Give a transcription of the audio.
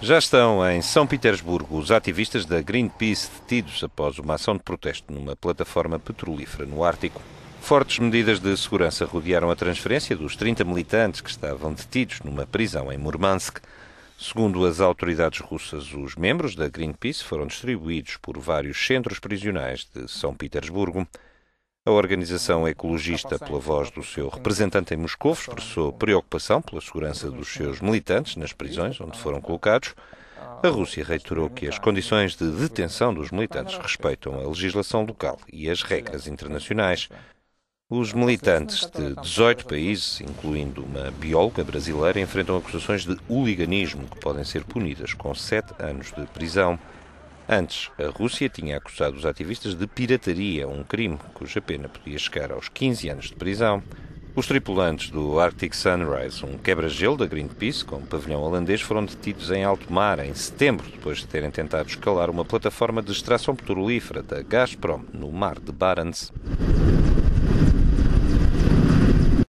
Já estão em São Petersburgo os ativistas da Greenpeace detidos após uma ação de protesto numa plataforma petrolífera no Ártico. Fortes medidas de segurança rodearam a transferência dos 30 militantes que estavam detidos numa prisão em Murmansk. Segundo as autoridades russas, os membros da Greenpeace foram distribuídos por vários centros prisionais de São Petersburgo. A organização ecologista, pela voz do seu representante em Moscou, expressou preocupação pela segurança dos seus militantes nas prisões onde foram colocados. A Rússia reiterou que as condições de detenção dos militantes respeitam a legislação local e as regras internacionais. Os militantes de 18 países, incluindo uma bióloga brasileira, enfrentam acusações de hooliganismo que podem ser punidas com sete anos de prisão. Antes, a Rússia tinha acusado os ativistas de pirataria, um crime cuja pena podia chegar aos 15 anos de prisão. Os tripulantes do Arctic Sunrise, um quebra-gelo da Greenpeace com um pavilhão holandês, foram detidos em alto mar em setembro, depois de terem tentado escalar uma plataforma de extração petrolífera da Gazprom no mar de Barents.